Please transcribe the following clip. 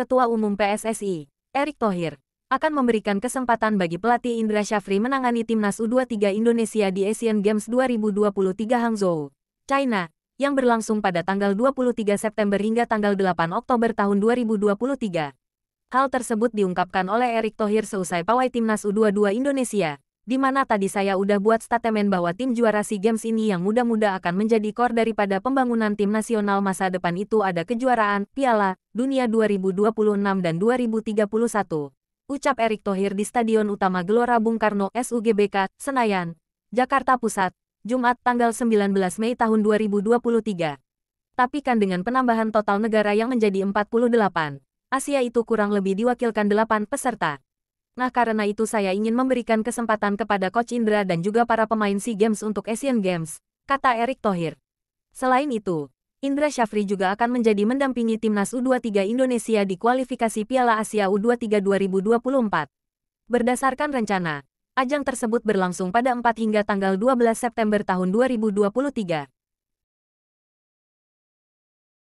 Ketua Umum PSSI, Erick Thohir, akan memberikan kesempatan bagi pelatih Indra Syafri menangani timnas U23 Indonesia di Asian Games 2023 Hangzhou, China, yang berlangsung pada tanggal 23 September hingga tanggal 8 Oktober tahun 2023. Hal tersebut diungkapkan oleh Erick Thohir seusai pawai timnas U22 Indonesia di mana tadi saya udah buat statement bahwa tim juara SEA Games ini yang muda-muda akan menjadi core daripada pembangunan tim nasional masa depan itu ada kejuaraan, piala, dunia 2026 dan 2031. Ucap Erick Thohir di Stadion Utama Gelora Bung Karno, SUGBK, Senayan, Jakarta Pusat, Jumat tanggal 19 Mei tahun 2023. Tapi kan dengan penambahan total negara yang menjadi 48. Asia itu kurang lebih diwakilkan 8 peserta. Nah karena itu saya ingin memberikan kesempatan kepada Coach Indra dan juga para pemain SEA Games untuk Asian Games, kata Erick Thohir. Selain itu, Indra Syafri juga akan menjadi mendampingi timnas U23 Indonesia di kualifikasi Piala Asia U23 2024. Berdasarkan rencana, ajang tersebut berlangsung pada 4 hingga tanggal 12 September tahun 2023.